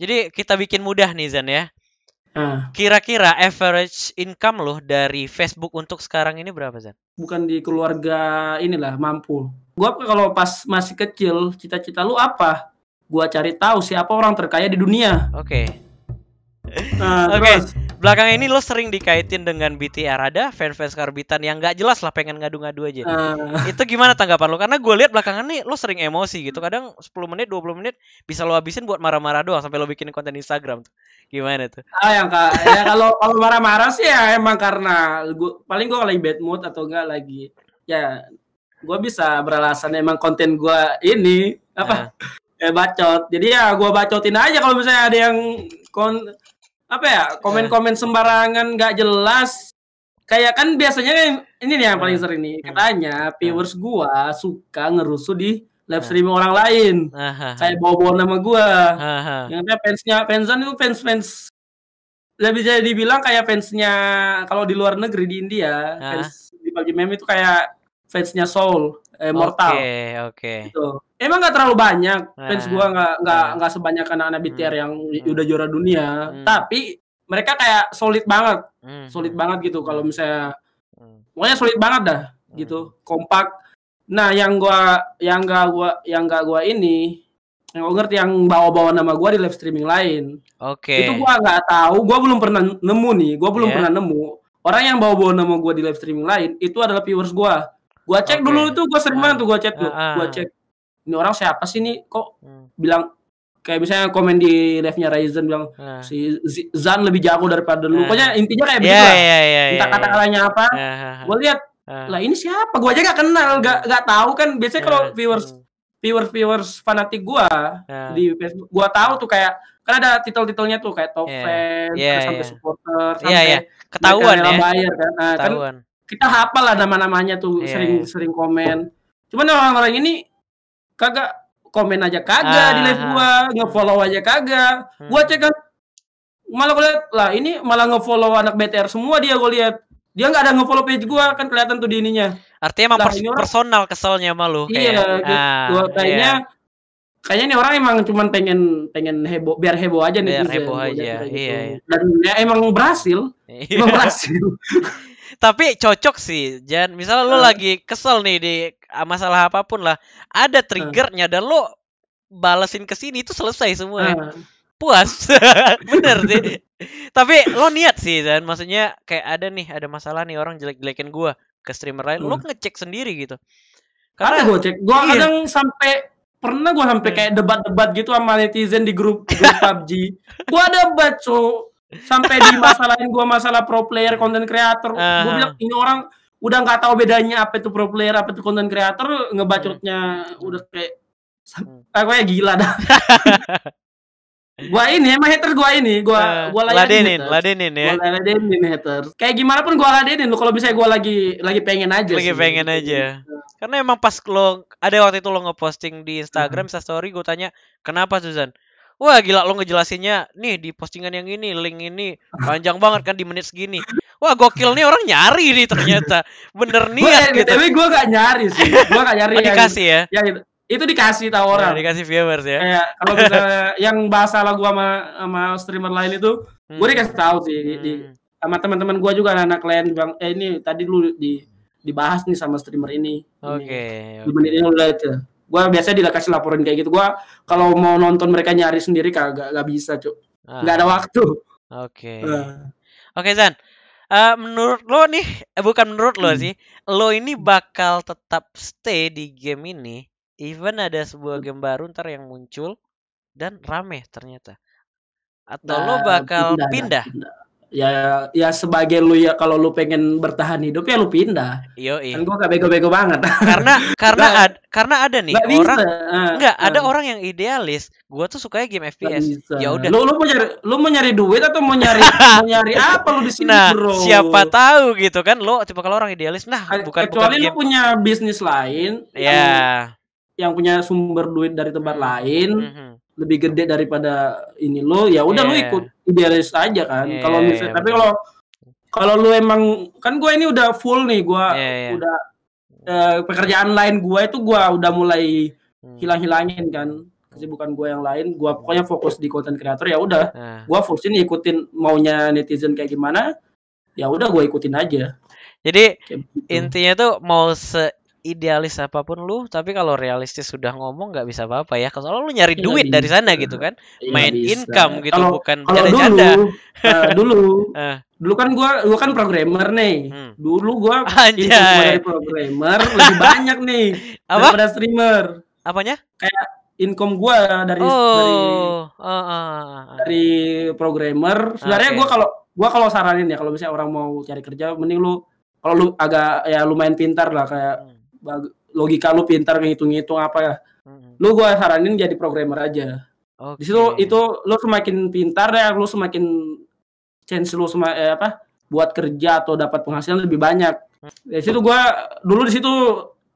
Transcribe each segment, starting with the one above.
Jadi kita bikin mudah nih Zan ya. Ah. Kira-kira uh. average income loh dari Facebook untuk sekarang ini berapa Zan? Bukan di keluarga inilah mampu. Gua kalau pas masih kecil cita-cita lu apa? Gua cari tahu siapa orang terkaya di dunia. Oke. Okay. Nah, Oke. Okay belakangan ini lo sering dikaitin dengan BTR ada fans-fans karbitan yang nggak jelas lah pengen ngadu-ngadu aja. Uh. Itu gimana tanggapan lo? Karena gue lihat belakangan nih lo sering emosi gitu. Kadang 10 menit, 20 menit bisa lo habisin buat marah-marah doang sampai lo bikin konten Instagram tuh. Gimana tuh? Ah yang kak, ya kalau kalau marah-marah sih ya emang karena gua, paling gue lagi bad mood atau enggak lagi ya gue bisa beralasan emang konten gue ini apa? Uh. eh bacot. Jadi ya gue bacotin aja kalau misalnya ada yang kon apa ya iya. komen-komen sembarangan nggak jelas kayak kan biasanya ini nih yang paling iya. sering nih iya. katanya viewers gua suka ngerusuh di live streaming orang lain kayak bawa bawa nama gua yang kayak fansnya fansan itu fans fans ya lebih jadi dibilang kayak fansnya kalau di luar negeri di India fans di bagi meme itu kayak fansnya Soul eh, Mortal oke okay, oke okay. gitu emang nggak terlalu banyak nah. fans gue nggak nggak hmm. nggak sebanyak anak-anak hmm. BTR yang hmm. udah juara dunia tapi mereka kayak solid banget solid banget gitu kalau misalnya pokoknya solid banget dah gitu kompak nah yang gua yang gak gua yang gak gua ini yang gue ngerti yang bawa-bawa nama gue di live streaming lain. Oke. Okay. Itu gue nggak tahu, gue belum pernah nemu nih, gue belum yeah. pernah nemu orang yang bawa-bawa nama gue di live streaming lain itu adalah viewers gue. Gue cek okay. dulu tuh, gue sering banget tuh gue cek, tuh, ah, ah. gue cek ini orang siapa sih nih kok hmm. bilang kayak misalnya komen di live-nya Ryzen bilang hmm. si Zan lebih jago daripada lu. Nah. Pokoknya intinya kayak iya, begitu yeah, lah. Yeah, yeah, iya, Entah yeah, kata-katanya apa. Yeah. Nah, gue lihat yeah. lah ini siapa? Gue aja gak kenal, gak gak tahu kan. Biasanya kalau yeah. viewers hmm. viewers viewers fanatik gue yeah. di Facebook, gue tahu tuh kayak kan ada titel-titelnya tuh kayak top yeah. fan, yeah, iya, yeah. supporter, sampai yeah, yeah. ketahuan ya. Bayar, kan? Nah, kan ketahuan. Kan kita hafal lah nama-namanya tuh sering-sering yeah. komen. Cuman orang-orang ini kagak komen aja kagak ah. di live ah. gua, ngefollow aja kagak. Hmm. Gua cek kan malah gua lihat lah ini malah ngefollow anak BTR semua dia gua lihat. Dia nggak ada ngefollow page gua kan kelihatan tuh di ininya. Artinya emang nah, pers personal keselnya malu. Iya, kayak, gitu. Ah, gua kayaknya iya. Kayaknya ini orang emang cuman pengen pengen heboh biar heboh aja nih biar heboh aja. Iya, gitu. iya. iya. Dan ya, emang berhasil. Iya. Emang berhasil. tapi cocok sih Jan misalnya lo uh. Eh. lagi kesel nih di ah, masalah apapun lah ada eh. triggernya uh. dan lo balesin ke sini itu selesai semua uh. puas bener sih tapi lo niat sih dan maksudnya kayak ada nih ada masalah nih orang jelek-jelekin gua ke streamer lain uh. Hmm. lo ngecek sendiri gitu karena gua cek gua iya. kadang sampai pernah gua sampai hmm. kayak debat-debat gitu sama netizen di grup, grup PUBG gua debat cu sampai di masalahin gua masalah pro player content creator uh gue bilang ini orang udah nggak tahu bedanya apa itu pro player apa itu content creator ngebacotnya hmm. udah kayak hmm. ah, aku ya gila dah gua ini emang hater gua ini gua uh, gua ladenin hater. ladenin ya gua ladenin haters kayak gimana pun gua ladenin lo kalau bisa gua lagi lagi pengen aja lagi sih. pengen aja gitu. karena emang pas lo ada waktu itu lo ngeposting di Instagram hmm. story gua tanya kenapa Susan wah gila lo ngejelasinnya nih di postingan yang ini link ini panjang banget kan di menit segini wah gokil nih orang nyari nih ternyata bener niat gitu tapi gue gak nyari sih gue gak nyari oh, dikasih ya ya itu, itu dikasih ya, orang. ya, dikasih viewers ya kayak kalau misalnya yang bahasa lagu gue sama, sama streamer lain itu gue hmm. dikasih tahu sih di, di hmm. sama teman-teman gue juga anak klien lain bilang eh ini tadi lu di dibahas nih sama streamer ini. Oke. Okay, okay. Di menit ini lihat itu. Gue biasanya dikasih laporan kayak gitu. Gue kalau mau nonton mereka nyari sendiri kagak nggak bisa, Cuk. Ah. ada waktu. Oke. Okay. Uh. Oke, okay, Zan. Uh, menurut lo nih, eh, bukan menurut lo hmm. sih, lo ini bakal tetap stay di game ini, even ada sebuah hmm. game baru ntar yang muncul dan rame ternyata, atau nah, lo bakal pindah? Nah, pindah? pindah ya ya sebagai lu ya kalau lu pengen bertahan hidup ya lu pindah. Iya. Kan gua gak bego-bego banget. Karena karena gak, ad, karena ada nih gak orang ah, nggak enggak uh, ada uh. orang yang idealis. Gua tuh sukanya game FPS. Ya udah. Lu lu mau nyari lu mau nyari duit atau mau nyari mau nyari apa lu di sini, nah, Bro? Siapa tahu gitu kan lu tipe kalau orang idealis. Nah, bukan kecuali bukan lu punya bisnis lain. Ya. Yeah. Yang, yang punya sumber duit dari tempat hmm, lain. Mm -hmm. Lebih gede daripada ini lo, ya udah yeah. lu iya. ikut idealis aja kan. Yeah, kalau iya, misalnya yeah, tapi kalau kalau lu emang kan gue ini udah full nih, gue yeah, yeah. udah uh, pekerjaan lain gue itu gue udah mulai hmm. hilang-hilangin kan kesibukan gue yang lain gue pokoknya fokus di konten kreator ya udah nah. gue fokusin ikutin maunya netizen kayak gimana ya udah gue ikutin aja jadi gitu. intinya tuh mau se idealis apapun lu tapi kalau realistis sudah ngomong nggak bisa apa-apa ya kalau lu nyari ya, duit bisa. dari sana gitu kan ya, main bisa. income gitu kalo, bukan janda-janda dulu uh, dulu eh. dulu kan gua gua kan programmer nih hmm. dulu gua dari programmer lebih banyak nih apa? daripada streamer apanya kayak income gua dari oh, dari uh, uh, uh. dari programmer. Sebenarnya okay. Ah, gua kalau gua kalau saranin ya kalau misalnya orang mau cari kerja, mending lu kalau lu agak ya lumayan pintar lah kayak hmm logika lu pintar ngitung-ngitung apa ya. Lu gua saranin jadi programmer aja. Okay. Di situ itu lu semakin pintar ya lu semakin chance lu sama eh, apa buat kerja atau dapat penghasilan lebih banyak. Mm. Di situ gua dulu di situ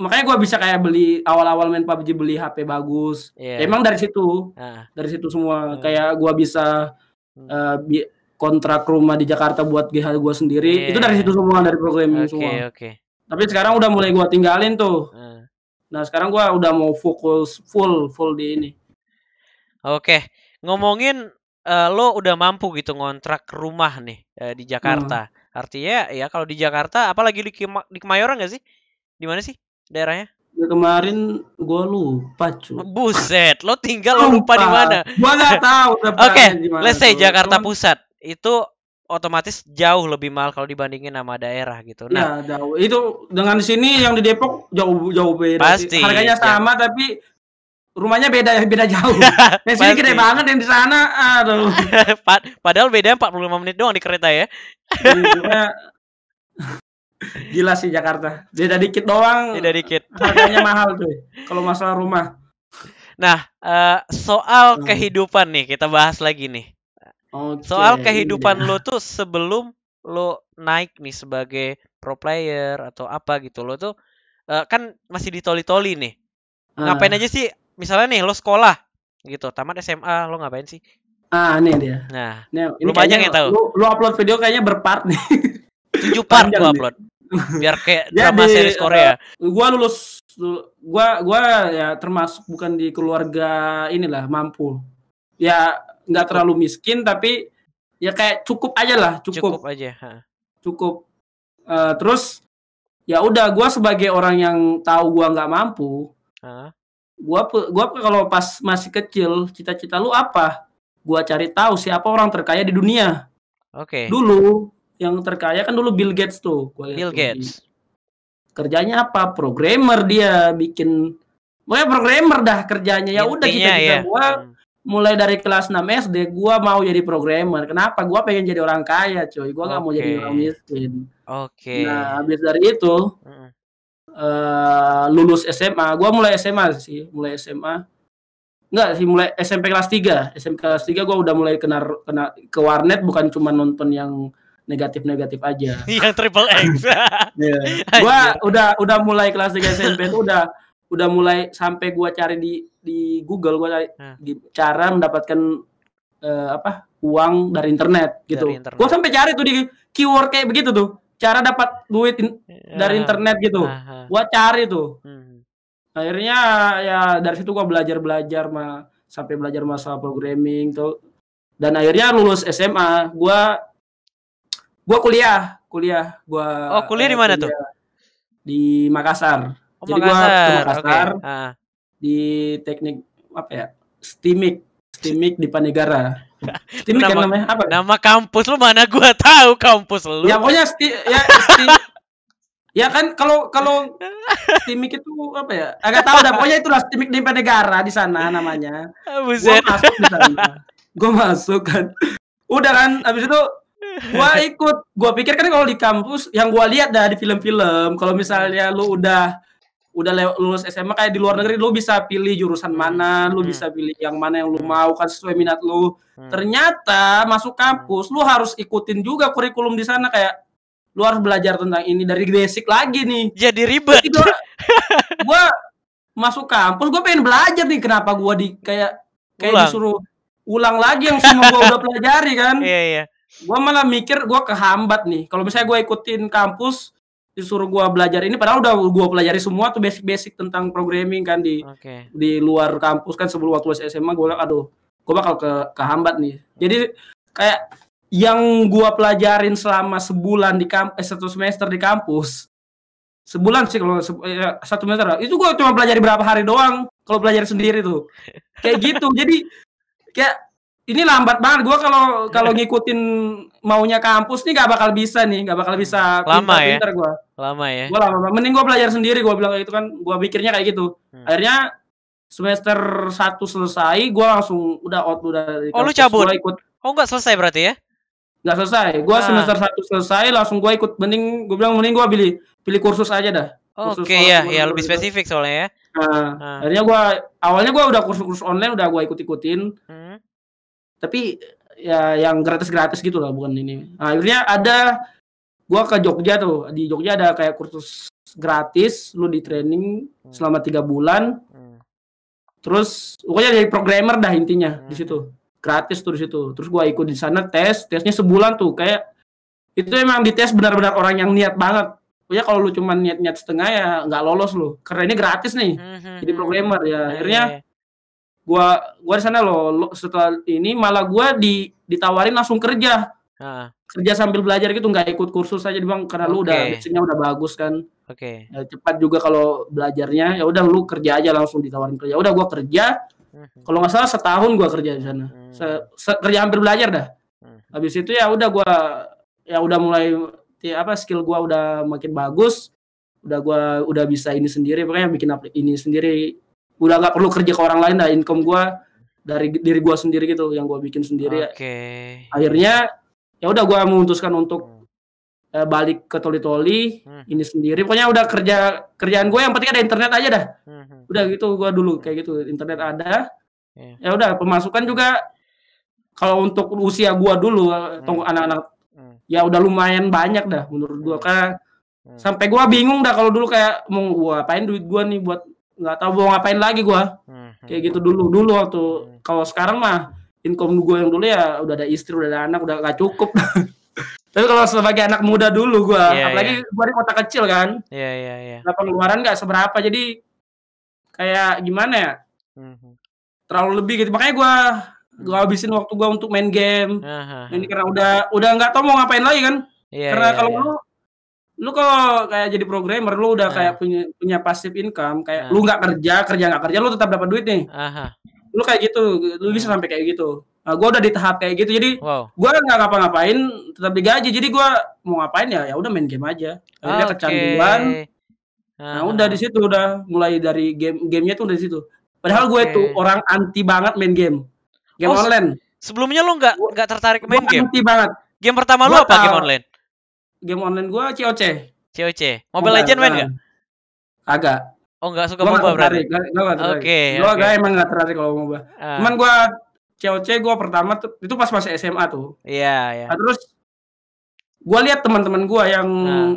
makanya gua bisa kayak beli awal-awal main PUBG beli HP bagus. Yeah. Ya, emang dari situ. Ah. Dari situ semua hmm. kayak gua bisa uh, bi kontrak rumah di Jakarta buat GH gua sendiri. Yeah. Itu dari situ semua dari programming okay, semua. okay. Tapi sekarang udah mulai gua tinggalin tuh. Hmm. Nah, sekarang gua udah mau fokus full full di ini. Oke, ngomongin uh, lo udah mampu gitu ngontrak rumah nih uh, di Jakarta. Hmm. Artinya ya kalau di Jakarta, apalagi di, Kima di Kemayoran gak sih? Di mana sih daerahnya? Ya, kemarin gue lupa cuy. Buset, lo tinggal lupa, lo lupa di mana? Gua gak tahu. Oke, okay, let's say Jakarta Pusat itu otomatis jauh lebih mahal kalau dibandingin sama daerah gitu. Nah, ya, jauh. Itu dengan sini yang di Depok jauh jauh beda. Pasti. Harganya iya. sama ya. tapi rumahnya beda ya beda jauh. Di sini gede banget yang di sana aduh. Padahal beda 45 menit doang di kereta ya. Iya, gila sih Jakarta. Beda dikit doang. Beda dikit. Harganya mahal tuh. Kalau masalah rumah. Nah, uh, soal hmm. kehidupan nih kita bahas lagi nih. Okay. Soal kehidupan lo tuh sebelum lo naik nih sebagai pro player atau apa gitu lo tuh uh, kan masih ditoli-toli nih. Uh. Ngapain aja sih? Misalnya nih lo sekolah gitu, tamat SMA lo ngapain sih? Ah, ini dia. Nah, ini ini banyak yang tahu. Lu, upload video kayaknya berpart nih. tujuh part gua upload. Biar kayak drama series eh, Korea. Uh, gua lulus gua gua ya termasuk bukan di keluarga inilah mampu. Ya nggak terlalu miskin tapi ya kayak cukup aja lah cukup cukup aja ha. cukup uh, terus ya udah gue sebagai orang yang tahu gue nggak mampu gue gua gua kalau pas masih kecil cita-cita lu apa gue cari tahu siapa orang terkaya di dunia oke okay. dulu yang terkaya kan dulu Bill Gates tuh gua Bill Gates di. kerjanya apa programmer dia bikin Pokoknya programmer dah kerjanya ya udah kita kita ya. Hmm mulai dari kelas 6 SD gua mau jadi programmer. Kenapa? Gua pengen jadi orang kaya, coy. Gua nggak okay. mau jadi orang miskin. Oke. Okay. Nah, habis dari itu uh, lulus SMA. Gua mulai SMA sih, mulai SMA. Enggak sih, mulai SMP kelas 3. SMP kelas 3 gua udah mulai kena kena ke warnet bukan cuma nonton yang negatif-negatif aja. yang triple X. Iya. Gua udah udah mulai kelas 3 SMP itu udah udah mulai sampai gua cari di di Google gua cari hmm. cara mendapatkan uh, apa uang dari internet gitu. Dari internet. Gua sampai cari tuh di keyword kayak begitu tuh. Cara dapat duit in ya. dari internet gitu. Aha. Hmm. Gua cari tuh. Hmm. Akhirnya ya dari situ gua belajar-belajar mah sampai belajar masalah programming tuh. Dan akhirnya lulus SMA, gua gua kuliah, kuliah gua Oh, kuliah di eh, mana tuh? Di Makassar. Oh, Jadi gue ke Makassar okay. Ah. di teknik apa ya? Stimik, Stimik di Panegara. Stimik nama, kan namanya apa? Nama kampus lu mana gua tahu kampus lu. Ya pokoknya sti, ya sti, Ya kan kalau kalau Stimik itu apa ya? Agak tahu dah pokoknya itulah Stimik di Panegara di sana namanya. Ah, gue masuk di sana. masuk kan. Udah kan habis itu gua ikut gua pikir kan kalau di kampus yang gua lihat dah di film-film kalau misalnya lu udah udah lulus SMA kayak di luar negeri lu bisa pilih jurusan mana, lu hmm. bisa pilih yang mana yang lu hmm. mau kan sesuai minat lu. Hmm. Ternyata masuk hmm. kampus lu harus ikutin juga kurikulum di sana kayak lu harus belajar tentang ini dari basic lagi nih. Jadi ribet. Jadi gua, gua masuk kampus gua pengen belajar nih kenapa gua di kayak kayak ulang. disuruh ulang lagi yang semua gua udah pelajari kan. Iya iya. Gua malah mikir gua kehambat nih. Kalau misalnya gua ikutin kampus disuruh gua belajar ini padahal udah gua pelajari semua tuh basic-basic tentang programming kan di okay. di luar kampus kan sebelum waktu SMA gua bilang aduh gua bakal ke kehambat nih jadi kayak yang gua pelajarin selama sebulan di kamp eh, satu semester di kampus sebulan sih kalau se eh, satu semester itu gua cuma pelajari berapa hari doang kalau pelajari sendiri tuh kayak gitu jadi kayak ini lambat banget gua kalau kalau ngikutin maunya kampus nih gak bakal bisa nih gak bakal bisa lama ya gua. lama ya gua lama banget. mending gua belajar sendiri gua bilang kayak gitu kan gua pikirnya kayak gitu hmm. akhirnya semester satu selesai gua langsung udah out udah oh lu cabut gua ikut oh nggak selesai berarti ya nggak selesai gue ah. semester satu selesai langsung gue ikut mending gue bilang mending gue pilih pilih kursus aja dah Oke okay, ya, ya lebih spesifik soalnya ya. Nah, nah. akhirnya gua awalnya gua udah kursus-kursus online udah gua ikut-ikutin. Hmm tapi ya yang gratis-gratis gitu lah bukan ini nah, akhirnya ada gua ke Jogja tuh di Jogja ada kayak kursus gratis lu di training hmm. selama tiga bulan hmm. terus pokoknya jadi programmer dah intinya hmm. di situ gratis tuh di situ terus gua ikut di sana tes tesnya sebulan tuh kayak itu emang dites benar-benar orang yang niat banget pokoknya kalau lu cuma niat-niat setengah ya nggak lolos lu karena ini gratis nih hmm, hmm, jadi hmm. programmer ya nah, akhirnya iya, iya gua gua di sana lo setelah ini malah gua di ditawarin langsung kerja nah. kerja sambil belajar gitu nggak ikut kursus aja bang karena okay. lu udah biasanya udah bagus kan oke okay. Ya, nah, cepat juga kalau belajarnya ya udah lu kerja aja langsung ditawarin kerja udah gua kerja mhm. kalau nggak salah setahun gua kerja di sana hmm. se, se kerja hampir belajar dah hmm. habis itu ya udah gua ya udah mulai ya apa skill gua udah makin bagus udah gua udah bisa ini sendiri pokoknya bikin ini sendiri udah nggak perlu kerja ke orang lain dah income gue dari diri gue sendiri gitu yang gue bikin sendiri ya. okay. akhirnya ya udah gue memutuskan untuk uh, balik ke toli toli hmm. ini sendiri pokoknya udah kerja kerjaan gue yang penting ada internet aja dah hmm. hmm. udah gitu gue dulu kayak gitu internet hmm. ada hmm. ya udah pemasukan juga kalau untuk usia gue dulu hmm. anak-anak hmm. ya udah lumayan banyak dah menurut gue hmm. karena hmm. sampai gue bingung dah kalau dulu kayak mau gue apain duit gue nih buat nggak tahu mau ngapain lagi gue hmm. kayak gitu dulu dulu waktu hmm. kalau sekarang mah income gue yang dulu ya udah ada istri udah ada anak udah gak cukup tapi kalau sebagai anak muda dulu gue yeah, iya. apalagi yeah. gue di kota kecil kan iya yeah, yeah, yeah. nah pengeluaran nggak seberapa jadi kayak gimana ya hmm. terlalu lebih gitu makanya gue gue hmm. habisin waktu gue untuk main game uh -huh. ini karena udah udah nggak tau mau ngapain lagi kan yeah, karena yeah, kalau yeah lu kok kayak jadi programmer lu udah nah. kayak punya punya passive income kayak nah. lu nggak kerja kerja nggak kerja lu tetap dapat duit nih Aha. lu kayak gitu lu bisa nah. sampai kayak gitu nah, gue udah di tahap kayak gitu jadi wow. gue nggak ngapa-ngapain tetap digaji jadi gue mau ngapain ya ya udah main game aja akhirnya okay. kecanduan nah udah di situ udah mulai dari game gamenya tuh udah di situ padahal okay. gue tuh orang anti banget main game game oh, online sebelumnya lu nggak nggak tertarik main game anti banget game pertama lu apa tahu. Eh, game online game online gua COC. COC. Mobile, Mobile Legend main nggak? Agak. Oh nggak suka gua MOBA gak berarti. Gak, Gua gak Oke. Okay, gue okay. Gak, emang nggak tertarik kalau MOBA. Uh. Cuman gua COC gue pertama tuh itu pas masih SMA tuh. Iya yeah, iya. Yeah. Nah, terus gua lihat teman-teman gua yang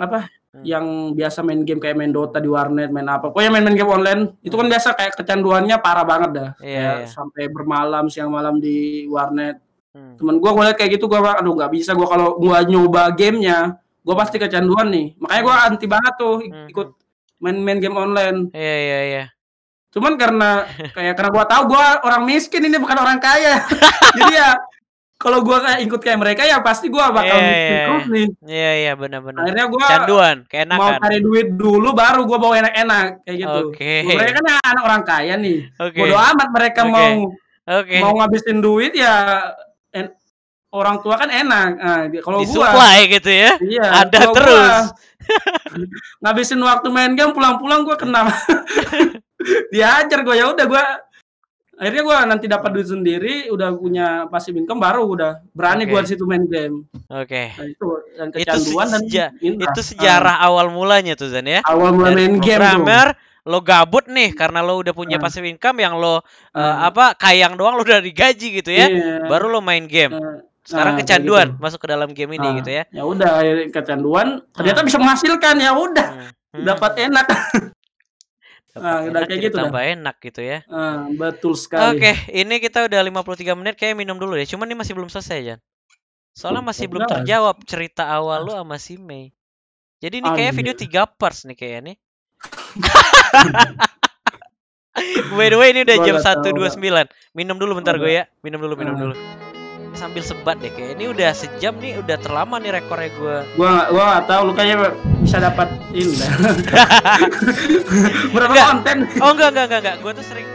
uh. apa hmm. yang biasa main game kayak main Dota di warnet, main apa. Pokoknya main-main game online, hmm. itu kan ah. biasa kayak kecanduannya parah banget dah. Yeah, yeah. Iya. sampai bermalam siang malam di warnet. Hmm. Temen gua gue lihat kayak gitu gue aduh nggak bisa gua kalau gua nyoba gamenya gue pasti kecanduan nih makanya gue hmm. anti banget tuh hmm. ikut main-main game online iya iya iya cuman karena kayak karena gue tahu gue orang miskin ini bukan orang kaya jadi ya kalau gue kayak ikut kayak mereka ya pasti gue iya, bakal yeah, miskin yeah, terus nih iya iya benar-benar akhirnya gue canduan keenakan mau cari duit dulu baru gue bawa enak-enak kayak gitu okay. mereka kan anak orang kaya nih okay. bodo amat mereka okay. mau okay. mau ngabisin duit ya orang tua kan enak. Nah, kalau gua supply gitu ya. Iya, ada terus. Gua, ngabisin waktu main game pulang-pulang gua kena diajar gua ya udah gua akhirnya gua nanti dapat duit sendiri, udah punya passive income baru udah berani okay. gua di situ main game. Oke. Okay. Nah, itu yang kecanduan itu seja- dan itu sejarah uh, awal mulanya tuh Zan ya. Awal mula main game programmer, lo gabut nih karena lo udah punya uh. passive income yang lo uh, uh, apa kayang doang lo udah digaji gitu ya yeah. baru lo main game uh sekarang nah, kecanduan gitu. masuk ke dalam game ini nah, gitu ya ya udah kecanduan ternyata hmm. bisa menghasilkan ya udah hmm. dapat hmm. enak Nah, enak, kayak gitu tambah dah. enak gitu ya. Uh, betul sekali. Oke, okay, ini kita udah 53 menit kayak minum dulu ya. Cuman ini masih belum selesai, Jan. Soalnya masih belum terjawab cerita awal lu sama si Mei. Jadi ini kayak video 3 parts nih kayaknya nih. By the way ini udah jam 1.29. Minum dulu bentar gue ya. Minum dulu, minum dulu sambil sebat deh kayak ini udah sejam nih udah terlama nih rekornya gue gue gue gak tahu lu kayaknya bisa dapat ini berapa enggak. konten oh enggak enggak enggak, enggak. gue tuh sering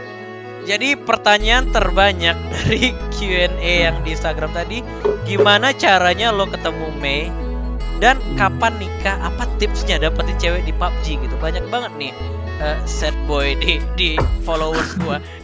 jadi pertanyaan terbanyak dari Q&A yang di Instagram tadi gimana caranya lo ketemu Mei dan kapan nikah apa tipsnya dapetin cewek di PUBG gitu banyak banget nih uh, eh, set boy di di followers gue.